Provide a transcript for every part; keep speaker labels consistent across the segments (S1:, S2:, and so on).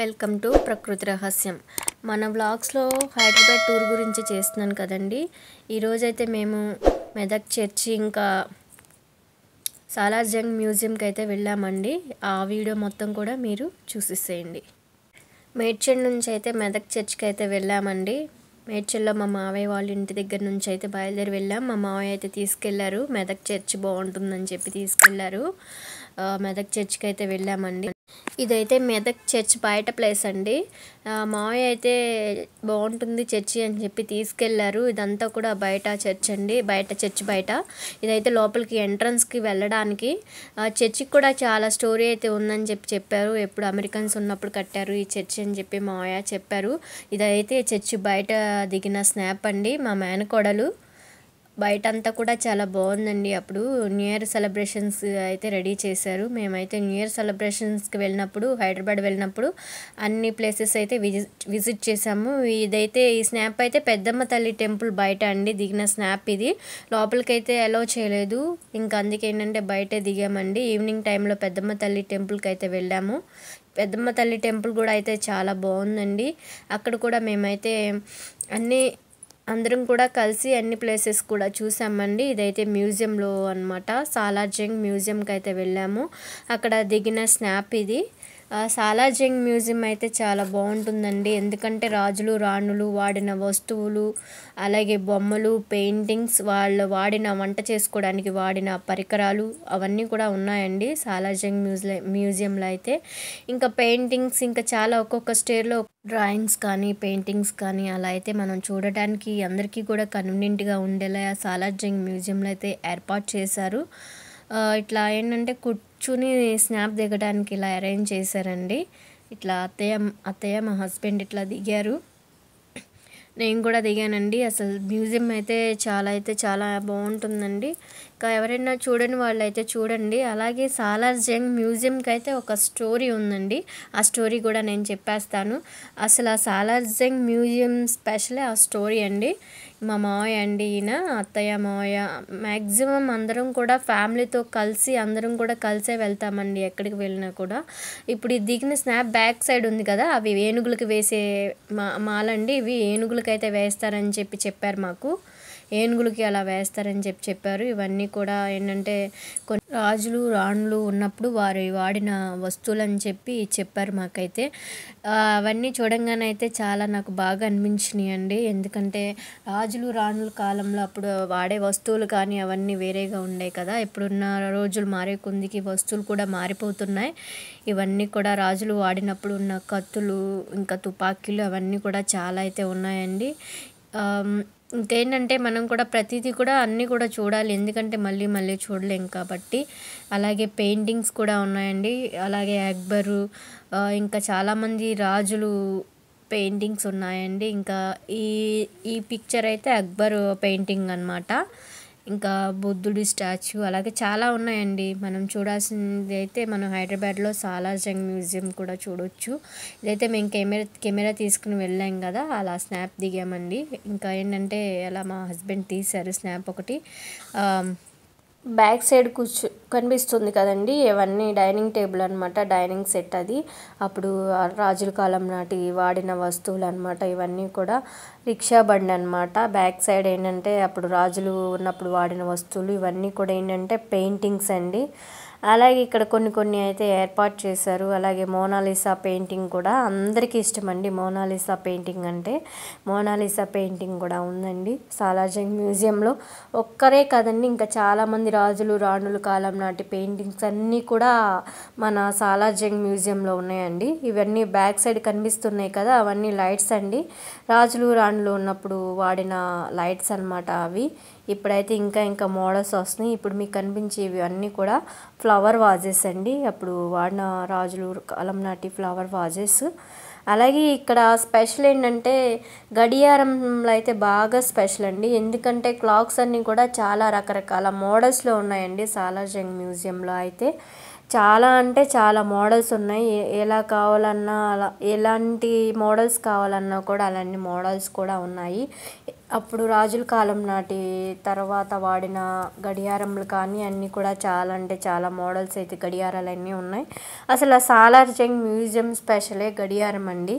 S1: welcome to ప్రకృతి రహస్యం మన వ్లాగ్స్లో హైదరాబాద్ టూర్ గురించి చేస్తున్నాను కదండి ఈరోజైతే మేము మెదక్ చర్చి ఇంకా సాలార్జంగ్ మ్యూజియంకి అయితే వెళ్ళామండి ఆ వీడియో మొత్తం కూడా మీరు చూసేసేయండి మేడ్చల్ నుంచి అయితే మెదక్ చర్చ్కి అయితే వెళ్ళామండి మేడ్చల్లో మా మావయ్య వాళ్ళ ఇంటి దగ్గర నుంచి అయితే బయలుదేరి వెళ్ళాం మా మావయ్య అయితే తీసుకెళ్లారు మెదక్ చర్చ్ బాగుంటుందని చెప్పి తీసుకెళ్లారు మెదక్ చర్చ్కి అయితే వెళ్ళామండి ఇదైతే మెదక్ చర్చ్ బయట ప్లేస్ అండి మావయ్య అయితే బాగుంటుంది చర్చి అని చెప్పి తీసుకెళ్లారు ఇదంతా కూడా బయట చర్చ్ అండి బయట చర్చ్ బయట ఇదైతే లోపలికి ఎంట్రన్స్కి వెళ్ళడానికి చర్చికి కూడా చాలా స్టోరీ అయితే ఉందని చెప్పి చెప్పారు ఎప్పుడు అమెరికన్స్ ఉన్నప్పుడు కట్టారు ఈ చర్చ్ అని చెప్పి మావయ్య చెప్పారు ఇదైతే చర్చి బయట దిగిన స్నాప్ అండి మా మేనకోడలు బయట అంతా కూడా చాలా బాగుందండి అప్పుడు న్యూ ఇయర్ సెలబ్రేషన్స్ అయితే రెడీ చేశారు మేమైతే న్యూ ఇయర్ సెలబ్రేషన్స్కి వెళ్ళినప్పుడు హైదరాబాద్ వెళ్ళినప్పుడు అన్ని ప్లేసెస్ అయితే విజిట్ విజిట్ చేశాము ఇదైతే ఈ స్నాప్ అయితే పెద్దమ్మ తల్లి టెంపుల్ బయట అండి దిగిన స్నాప్ ఇది లోపలికైతే అలో చేయలేదు ఇంకా అందుకే ఏంటంటే బయటే దిగామండి ఈవినింగ్ టైంలో పెద్దమ్మ తల్లి టెంపుల్కి అయితే వెళ్ళాము పెద్దమ్మ తల్లి టెంపుల్ కూడా అయితే చాలా బాగుందండి అక్కడ కూడా మేమైతే అన్నీ అందరం కూడా కలిసి అన్ని ప్లేసెస్ కూడా చూసామండి ఇదైతే మ్యూజియంలో అనమాట సాలార్జంగ్ మ్యూజియంకి అయితే వెళ్ళాము అక్కడ దిగిన స్నాప్ ఇది సాలార్జంగ్ మ్యూజియం అయితే చాలా బాగుంటుందండి ఎందుకంటే రాజులు రాణులు వాడిన వస్తువులు అలాగే బొమ్మలు పెయింటింగ్స్ వాళ్ళు వాడిన వంట చేసుకోవడానికి వాడిన పరికరాలు అవన్నీ కూడా ఉన్నాయండి సాలార్జంగ్ మ్యూజియం మ్యూజియంలో అయితే ఇంకా పెయింటింగ్స్ ఇంకా చాలా ఒక్కొక్క స్టేర్లో డ్రాయింగ్స్ కానీ పెయింటింగ్స్ కానీ అలా అయితే మనం చూడటానికి అందరికీ కూడా కన్వీనియంట్గా ఉండేలా సాలార్జంగ్ మ్యూజియంలో అయితే ఏర్పాటు చేశారు ఇట్లా ఏంటంటే కుట్ కూర్చుని స్నాప్ దిగడానికి ఇలా అరేంజ్ చేశారండి ఇట్లా అత్తయ్య అత్తయ్య మా హస్బెండ్ ఇట్లా దిగారు నేను కూడా దిగానండి అసలు మ్యూజియం అయితే చాలా అయితే చాలా బాగుంటుందండి ఇంకా ఎవరైనా చూడని వాళ్ళు అయితే చూడండి అలాగే సాలార్ జంగ్ మ్యూజియంకి అయితే ఒక స్టోరీ ఉందండి ఆ స్టోరీ కూడా నేను చెప్పేస్తాను అసలు ఆ సాలార్ జంగ్ మ్యూజియం స్పెషలే ఆ స్టోరీ అండి మా మావయ్య అండి ఈయన అత్తయ్య మావయ్య మ్యాక్సిమం అందరం కూడా ఫ్యామిలీతో కలిసి అందరం కూడా కలిసే వెళ్తామండి ఎక్కడికి వెళ్ళినా కూడా ఇప్పుడు ఇది దిగిన స్నాప్ బ్యాక్ సైడ్ ఉంది కదా అవి ఏనుగులకు వేసే మా మాలండి ఇవి ఏనుగులకైతే వేస్తారని చెప్పి చెప్పారు మాకు ఏనుగులకి అలా వేస్తారని చెప్పి చెప్పారు ఇవన్నీ కూడా ఏంటంటే కొన్ని రాజులు రాణులు ఉన్నప్పుడు వారు వాడిన వస్తువులు అని చెప్పి చెప్పారు మాకైతే అవన్నీ చూడంగానైతే చాలా నాకు బాగా అనిపించినాయి అండి ఎందుకంటే రాజులు రాణుల కాలంలో అప్పుడు వాడే వస్తువులు కానీ అవన్నీ వేరేగా ఉండే కదా ఇప్పుడున్న రోజులు మారే కొందికి వస్తువులు కూడా మారిపోతున్నాయి ఇవన్నీ కూడా రాజులు వాడినప్పుడు ఉన్న కత్తులు ఇంకా తుపాకీలు అవన్నీ కూడా చాలా అయితే ఉన్నాయండి ఇంకేంటంటే మనం కూడా ప్రతిదీ కూడా అన్నీ కూడా చూడాలి ఎందుకంటే మళ్ళీ మళ్ళీ చూడలేం కాబట్టి అలాగే పెయింటింగ్స్ కూడా ఉన్నాయండి అలాగే అక్బరు ఇంకా చాలామంది రాజులు పెయింటింగ్స్ ఉన్నాయండి ఇంకా ఈ ఈ పిక్చర్ అయితే అక్బర్ పెయింటింగ్ అనమాట ఇంకా బుద్ధుడి స్టాచ్యూ అలాగే చాలా ఉన్నాయండి మనం చూడాల్సింది అయితే మనం హైదరాబాద్లో సాలార్జంగ్ మ్యూజియం కూడా చూడొచ్చు ఇదైతే మేము కెమెరా కెమెరా తీసుకుని వెళ్ళాం కదా అలా స్నాప్ దిగామండి ఇంకా ఏంటంటే అలా మా హస్బెండ్ తీశారు స్నాప్ ఒకటి బ్యాక్ సైడ్ కూర్చు కనిపిస్తుంది కదండి ఇవన్నీ డైనింగ్ టేబుల్ అనమాట డైనింగ్ సెట్ అది అప్పుడు రాజుల కాలం నాటి వాడిన వస్తువులు అనమాట ఇవన్నీ కూడా రిక్షా బండి అనమాట బ్యాక్ సైడ్ ఏంటంటే అప్పుడు రాజులు ఉన్నప్పుడు వాడిన వస్తువులు ఇవన్నీ కూడా ఏంటంటే పెయింటింగ్స్ అండి అలాగే ఇక్కడ కొన్ని కొన్ని అయితే ఏర్పాటు చేశారు అలాగే మోనాలిసా పెయింటింగ్ కూడా అందరికీ ఇష్టం అండి మోనాలిసా పెయింటింగ్ అంటే మోనాలిసా పెయింటింగ్ కూడా ఉందండి సాలార్జంగ్ మ్యూజియంలో ఒక్కరే కదండి ఇంకా చాలామంది రాజులు రాణుల కాలం నాటి పెయింటింగ్స్ అన్నీ కూడా మన సాలార్జంగ్ మ్యూజియంలో ఉన్నాయండి ఇవన్నీ బ్యాక్ సైడ్ కనిపిస్తున్నాయి కదా అవన్నీ లైట్స్ అండి రాజులు రాణులు ఉన్నప్పుడు వాడిన లైట్స్ అనమాట అవి ఇప్పుడైతే ఇంకా ఇంకా మోడల్స్ వస్తున్నాయి ఇప్పుడు మీకు కనిపించేవి అన్నీ కూడా ఫ్లవర్ వాజెస్ అండి అప్పుడు వాడిన రాజులు కాలం నాటి ఫ్లవర్ వాజెస్ అలాగే ఇక్కడ స్పెషల్ ఏంటంటే గడియారంలో అయితే బాగా స్పెషల్ అండి ఎందుకంటే క్లాక్స్ అన్నీ కూడా చాలా రకరకాల మోడల్స్లో ఉన్నాయండి సాలార్జంగ్ మ్యూజియంలో అయితే చాలా అంటే చాలా మోడల్స్ ఉన్నాయి ఎలా కావాలన్నా అలా ఎలాంటి మోడల్స్ కావాలన్నా కూడా అలాంటి మోడల్స్ కూడా ఉన్నాయి అప్పుడు రాజుల కాలం నాటి తర్వాత వాడిన గడియారములు కానీ అన్నీ కూడా చాలా అంటే చాలా మోడల్స్ అయితే గడియారాలు అన్నీ ఉన్నాయి అసలు ఆ సాలార్ జంగ్ మ్యూజియం స్పెషలే గడియారం అండి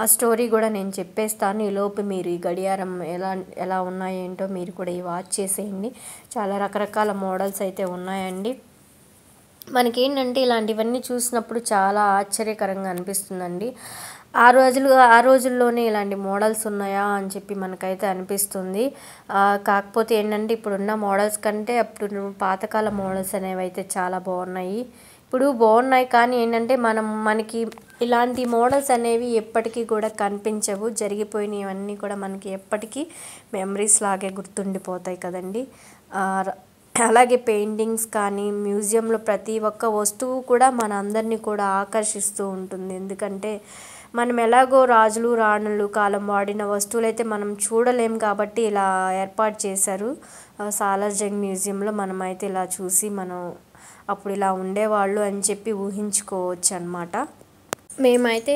S1: ఆ స్టోరీ కూడా నేను చెప్పేస్తాను ఈలోపు మీరు ఈ గడియారం ఎలా ఎలా ఉన్నాయేంటో మీరు కూడా ఈ వాచ్ చేసేయండి చాలా రకరకాల మోడల్స్ అయితే ఉన్నాయండి మనకేంటంటే ఇలాంటివన్నీ చూసినప్పుడు చాలా ఆశ్చర్యకరంగా అనిపిస్తుందండి ఆ రోజులు ఆ రోజుల్లోనే ఇలాంటి మోడల్స్ ఉన్నాయా అని చెప్పి మనకైతే అనిపిస్తుంది కాకపోతే ఏంటంటే ఇప్పుడున్న మోడల్స్ కంటే అప్పుడు పాతకాల మోడల్స్ అనేవి అయితే చాలా బాగున్నాయి ఇప్పుడు బాగున్నాయి కానీ ఏంటంటే మనం మనకి ఇలాంటి మోడల్స్ అనేవి ఎప్పటికీ కూడా కనిపించవు జరిగిపోయినవన్నీ కూడా మనకి ఎప్పటికీ మెమరీస్ లాగే గుర్తుండిపోతాయి కదండి అలాగే పెయింటింగ్స్ కానీ మ్యూజియంలో ప్రతి ఒక్క వస్తువు కూడా మన అందరినీ కూడా ఆకర్షిస్తూ ఉంటుంది ఎందుకంటే మనం ఎలాగో రాజులు రాణులు కాలం వాడిన వస్తువులైతే మనం చూడలేం కాబట్టి ఇలా ఏర్పాటు చేశారు సాలార్జంగ్ మ్యూజియంలో మనం అయితే ఇలా చూసి మనం అప్పుడు ఇలా ఉండేవాళ్ళు అని చెప్పి ఊహించుకోవచ్చు అనమాట మేమైతే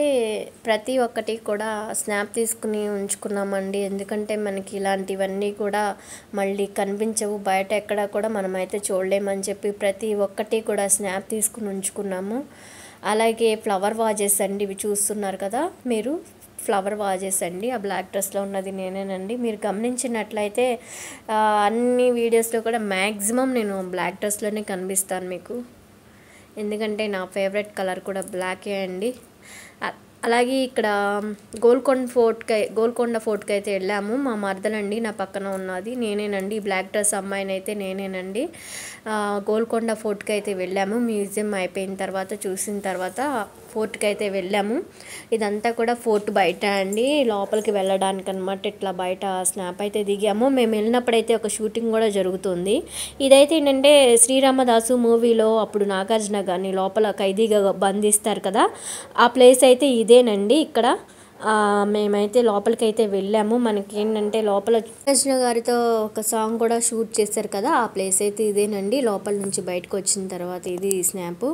S1: ప్రతి ఒక్కటి కూడా స్నాప్ తీసుకుని ఉంచుకున్నామండి ఎందుకంటే మనకి ఇలాంటివన్నీ కూడా మళ్ళీ కనిపించవు బయట ఎక్కడా కూడా మనమైతే చూడలేమని చెప్పి ప్రతి ఒక్కటి కూడా స్నాప్ తీసుకుని ఉంచుకున్నాము అలాగే ఫ్లవర్ వాజెస్ అండి ఇవి చూస్తున్నారు కదా మీరు ఫ్లవర్ వాజెస్ అండి ఆ బ్లాక్ డ్రెస్లో ఉన్నది నేనేనండి మీరు గమనించినట్లయితే అన్ని వీడియోస్లో కూడా మ్యాక్సిమం నేను బ్లాక్ డ్రెస్లోనే కనిపిస్తాను మీకు ఎందుకంటే నా ఫేవరెట్ కలర్ కూడా బ్లాకే అండి అలాగే ఇక్కడ గోల్కొండ ఫోర్ట్కి గోల్కొండ ఫోర్ట్కి అయితే వెళ్ళాము మా మరదలండి నా పక్కన ఉన్నది నేనేనండి బ్లాక్ డ్రెస్ అమ్మాయిని అయితే నేనేనండి గోల్కొండ ఫోర్ట్కి అయితే వెళ్ళాము మ్యూజియం అయిపోయిన తర్వాత చూసిన తర్వాత ఫోర్ట్కి అయితే వెళ్ళాము ఇదంతా కూడా ఫోర్ట్ బయట అండి లోపలికి వెళ్ళడానికి అనమాట ఇట్లా బయట స్నాప్ అయితే దిగాము మేము వెళ్ళినప్పుడైతే ఒక షూటింగ్ కూడా జరుగుతుంది ఇదైతే ఏంటంటే శ్రీరామదాసు మూవీలో అప్పుడు నాగార్జున గారిని లోపల ఖైదీగా బంధిస్తారు కదా ఆ ప్లేస్ అయితే ఇదేనండి ఇక్కడ మేమైతే లోపలికైతే వెళ్ళాము మనకి ఏంటంటే లోపల కృష్ణ గారితో ఒక సాంగ్ కూడా షూట్ చేశారు కదా ఆ ప్లేస్ అయితే ఇదేనండి లోపల నుంచి బయటకు వచ్చిన తర్వాత ఇది స్నాప్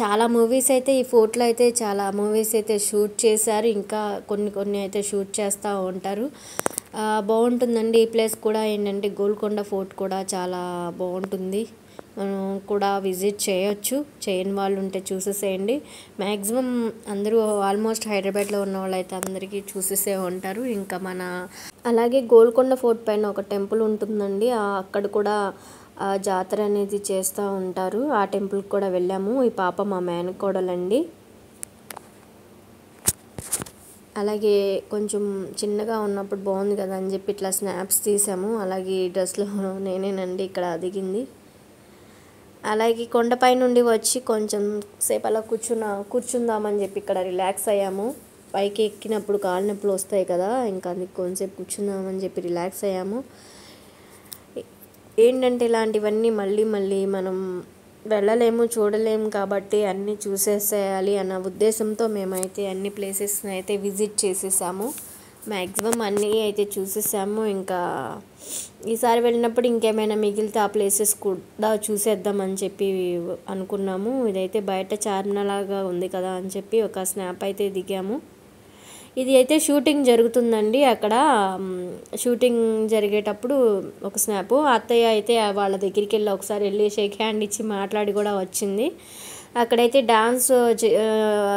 S1: చాలా మూవీస్ అయితే ఈ ఫోర్ట్లో అయితే చాలా మూవీస్ అయితే షూట్ చేశారు ఇంకా కొన్ని కొన్ని అయితే షూట్ చేస్తూ ఉంటారు బాగుంటుందండి ఈ ప్లేస్ కూడా ఏంటంటే గోల్కొండ ఫోర్ట్ కూడా చాలా బాగుంటుంది కూడా విజిట్ చేయొచ్చు చేయని వాళ్ళు ఉంటే చూసేసేయండి మ్యాక్సిమం అందరూ ఆల్మోస్ట్ హైదరాబాద్లో ఉన్న వాళ్ళు అయితే అందరికీ చూసేసే ఉంటారు ఇంకా మన అలాగే గోల్కొండ ఫోర్ట్ పైన ఒక టెంపుల్ ఉంటుందండి అక్కడ కూడా ఆ జాతర అనేది చేస్తూ ఉంటారు ఆ టెంపుల్కి కూడా వెళ్ళాము ఈ పాప మా మేనకోడలండి అలాగే కొంచెం చిన్నగా ఉన్నప్పుడు బాగుంది కదా అని చెప్పి ఇట్లా స్నాప్స్ తీసాము అలాగే డ్రెస్లో నేనేనండి ఇక్కడ దిగింది అలాగే కొండపై నుండి వచ్చి కొంచెం సేపు అలా కూర్చున్న కూర్చుందామని చెప్పి ఇక్కడ రిలాక్స్ అయ్యాము పైకి ఎక్కినప్పుడు కాలు నొప్పులు వస్తాయి కదా ఇంకా అందుకు కొంచెంసేపు కూర్చుందామని చెప్పి రిలాక్స్ అయ్యాము ఏంటంటే ఇలాంటివన్నీ మళ్ళీ మళ్ళీ మనం వెళ్ళలేము చూడలేము కాబట్టి అన్నీ చూసేసేయాలి అన్న ఉద్దేశంతో మేమైతే అన్ని ప్లేసెస్ని అయితే విజిట్ చేసేసాము మ్యాక్సిమం అన్నీ అయితే చూసేసాము ఇంకా ఈసారి వెళ్ళినప్పుడు ఇంకేమైనా మిగిలితే ఆ ప్లేసెస్ కూడా చూసేద్దామని చెప్పి అనుకున్నాము ఇదైతే బయట చార్మినలాగా ఉంది కదా అని చెప్పి ఒక స్నాప్ అయితే దిగాము ఇది అయితే షూటింగ్ జరుగుతుందండి అక్కడ షూటింగ్ జరిగేటప్పుడు ఒక స్నాప్ అత్తయ్య అయితే వాళ్ళ దగ్గరికి వెళ్ళి ఒకసారి వెళ్ళి షేక్ హ్యాండ్ ఇచ్చి మాట్లాడి కూడా వచ్చింది అక్కడైతే డాన్స్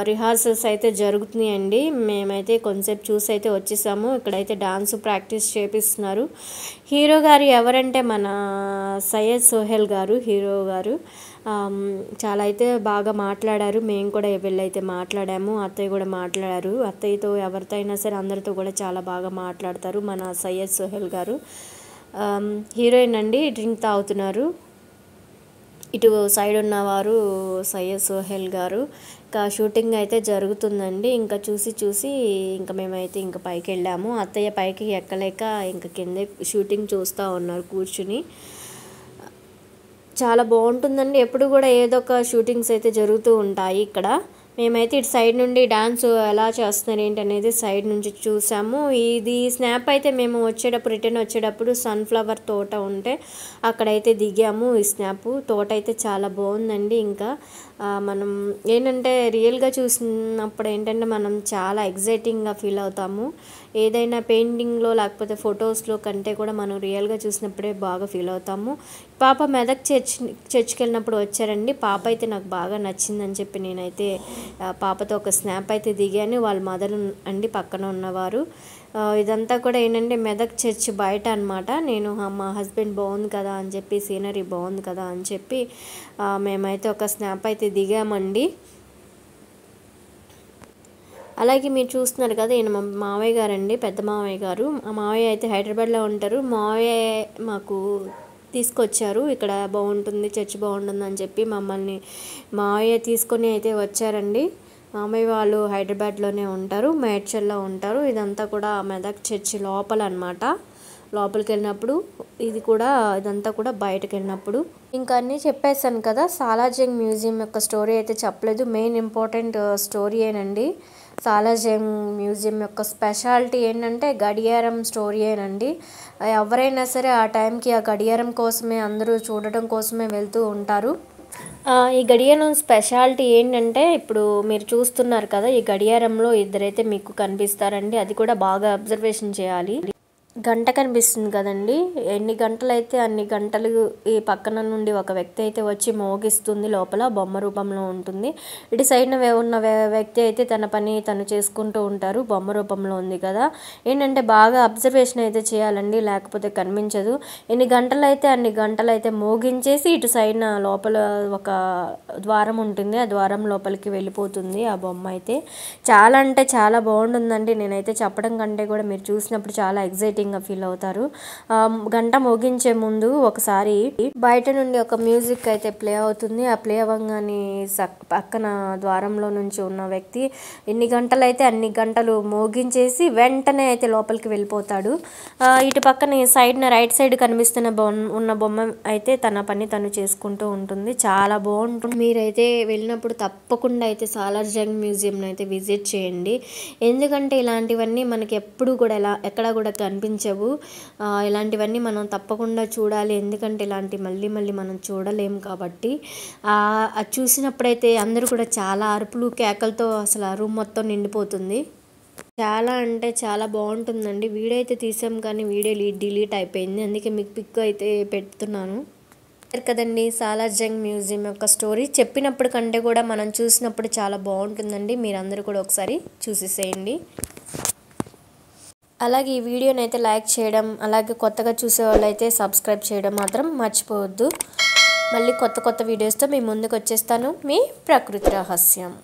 S1: రిహార్సల్స్ అయితే జరుగుతున్నాయండి మేమైతే కొంతసేపు చూసి అయితే వచ్చేసాము ఇక్కడైతే డాన్స్ ప్రాక్టీస్ చేపిస్తున్నారు హీరో గారు ఎవరంటే మన సయ్యద్ సోహెల్ గారు హీరో గారు చాలా అయితే బాగా మాట్లాడారు మేము కూడా వెళ్ళైతే మాట్లాడాము అత్తయ్య కూడా మాట్లాడారు అత్తయ్యతో ఎవరితో అయినా సరే అందరితో కూడా చాలా బాగా మాట్లాడతారు మన సయ్యద్ సోహెల్ గారు హీరోయిన్ అండి డ్రింక్ తాగుతున్నారు ఇటు సైడ్ ఉన్నవారు సయ్య సోహెల్ గారు ఇంకా షూటింగ్ అయితే జరుగుతుందండి ఇంకా చూసి చూసి ఇంకా మేమైతే ఇంకా పైకి వెళ్ళాము అత్తయ్య పైకి ఎక్కలేక ఇంకా కిందే షూటింగ్ చూస్తూ ఉన్నారు కూర్చుని చాలా బాగుంటుందండి ఎప్పుడు కూడా ఏదో ఒక షూటింగ్స్ అయితే జరుగుతూ ఉంటాయి ఇక్కడ మేమైతే ఇటు సైడ్ నుండి డ్యాన్స్ ఎలా చేస్తున్నారు ఏంటి అనేది సైడ్ నుంచి చూసాము ఇది స్నాప్ అయితే మేము వచ్చేటప్పుడు రిటర్న్ వచ్చేటప్పుడు సన్ఫ్లవర్ తోట ఉంటే అక్కడైతే దిగాము ఈ స్నాప్ తోట అయితే చాలా బాగుందండి ఇంకా మనం ఏంటంటే రియల్గా చూసినప్పుడు ఏంటంటే మనం చాలా ఎగ్జైటింగ్గా ఫీల్ అవుతాము ఏదైనా పెయింటింగ్లో లేకపోతే ఫొటోస్లో కంటే కూడా మనం రియల్గా చూసినప్పుడే బాగా ఫీల్ అవుతాము పాప మెదక్ చర్చ్ చర్చ్కి వెళ్ళినప్పుడు వచ్చారండి పాప అయితే నాకు బాగా నచ్చిందని చెప్పి నేనైతే పాపతో ఒక స్నాప్ అయితే దిగాను వాళ్ళ మదర్ అండి పక్కన ఉన్నవారు ఇదంతా కూడా ఏంటంటే మెదక్ చర్చ్ బయట అనమాట నేను మా హస్బెండ్ బాగుంది కదా అని చెప్పి సీనరీ బాగుంది కదా అని చెప్పి మేమైతే ఒక స్నాప్ అయితే దిగామండి అలాగే మీరు చూస్తున్నారు కదా ఈయన మావయ్య మావయ్య గారండి పెద్ద మావయ్య గారు మా మావయ్య అయితే హైదరాబాద్లో ఉంటారు మావయ్య మాకు తీసుకొచ్చారు ఇక్కడ బాగుంటుంది చర్చ్ బాగుంటుంది అని చెప్పి మమ్మల్ని మావయ్య తీసుకొని అయితే వచ్చారండి మామయ్య వాళ్ళు హైదరాబాద్లోనే ఉంటారు మేడ్చల్లో ఉంటారు ఇదంతా కూడా మెదక్ చర్చి లోపల అనమాట లోపలికి వెళ్ళినప్పుడు ఇది కూడా ఇదంతా కూడా బయటకు వెళ్ళినప్పుడు ఇంకా అన్నీ చెప్పేశాను కదా సాలాజింగ్ మ్యూజియం యొక్క స్టోరీ అయితే చెప్పలేదు మెయిన్ ఇంపార్టెంట్ స్టోరీ ఏనండి సాలార్జంగ్ మ్యూజియం యొక్క స్పెషాలిటీ ఏంటంటే గడియారం స్టోరీ అండి ఎవరైనా సరే ఆ టైంకి ఆ గడియారం కోసమే అందరూ చూడటం కోసమే వెళ్తూ ఉంటారు ఈ గడియారం స్పెషాలిటీ ఏంటంటే ఇప్పుడు మీరు చూస్తున్నారు కదా ఈ గడియారంలో ఇద్దరైతే మీకు కనిపిస్తారండి అది కూడా బాగా అబ్జర్వేషన్ చేయాలి గంట కనిపిస్తుంది కదండి ఎన్ని గంటలైతే అన్ని గంటలు ఈ పక్కన నుండి ఒక వ్యక్తి అయితే వచ్చి మోగిస్తుంది లోపల బొమ్మ రూపంలో ఉంటుంది ఇటు సైడ్న ఉన్న వ్యక్తి అయితే తన పని తను చేసుకుంటూ ఉంటారు బొమ్మ రూపంలో ఉంది కదా ఏంటంటే బాగా అబ్జర్వేషన్ అయితే చేయాలండి లేకపోతే కనిపించదు ఎన్ని అయితే అన్ని గంటలైతే మోగించేసి ఇటు సైడ్న లోపల ఒక ద్వారం ఉంటుంది ఆ ద్వారం లోపలికి వెళ్ళిపోతుంది ఆ బొమ్మ అయితే చాలా అంటే చాలా బాగుంటుందండి నేనైతే చెప్పడం కంటే కూడా మీరు చూసినప్పుడు చాలా ఎగ్జైటింగ్ ఎగ్జైటింగ్గా ఫీల్ అవుతారు గంట మోగించే ముందు ఒకసారి బయట నుండి ఒక మ్యూజిక్ అయితే ప్లే అవుతుంది ఆ ప్లే అవ్వగానే పక్కన ద్వారంలో నుంచి ఉన్న వ్యక్తి ఎన్ని గంటలు అయితే అన్ని గంటలు మోగించేసి వెంటనే అయితే లోపలికి వెళ్ళిపోతాడు ఇటు పక్కన సైడ్న రైట్ సైడ్ కనిపిస్తున్న బొమ్మ ఉన్న బొమ్మ అయితే తన పని తను చేసుకుంటూ ఉంటుంది చాలా బాగుంటుంది మీరైతే వెళ్ళినప్పుడు తప్పకుండా అయితే సాలార్ జంగ్ మ్యూజియంను అయితే విజిట్ చేయండి ఎందుకంటే ఇలాంటివన్నీ మనకి ఎప్పుడు కూడా ఎలా ఎక్కడ కూడా కనిపించ కనిపించవు ఇలాంటివన్నీ మనం తప్పకుండా చూడాలి ఎందుకంటే ఇలాంటి మళ్ళీ మళ్ళీ మనం చూడలేం కాబట్టి అది చూసినప్పుడైతే అందరూ కూడా చాలా అరుపులు కేకలతో అసలు ఆ రూమ్ మొత్తం నిండిపోతుంది చాలా అంటే చాలా బాగుంటుందండి వీడియో అయితే తీసాం కానీ వీడియో డిలీట్ అయిపోయింది అందుకే మీకు పిక్ అయితే పెడుతున్నాను కదండి సాలార్జంగ్ మ్యూజియం యొక్క స్టోరీ చెప్పినప్పుడు కంటే కూడా మనం చూసినప్పుడు చాలా బాగుంటుందండి మీరందరూ కూడా ఒకసారి చూసేసేయండి అలాగే ఈ వీడియోని అయితే లైక్ చేయడం అలాగే కొత్తగా చూసే వాళ్ళైతే సబ్స్క్రైబ్ చేయడం మాత్రం మర్చిపోవద్దు మళ్ళీ కొత్త కొత్త వీడియోస్తో మీ ముందుకు వచ్చేస్తాను మీ ప్రకృతి రహస్యం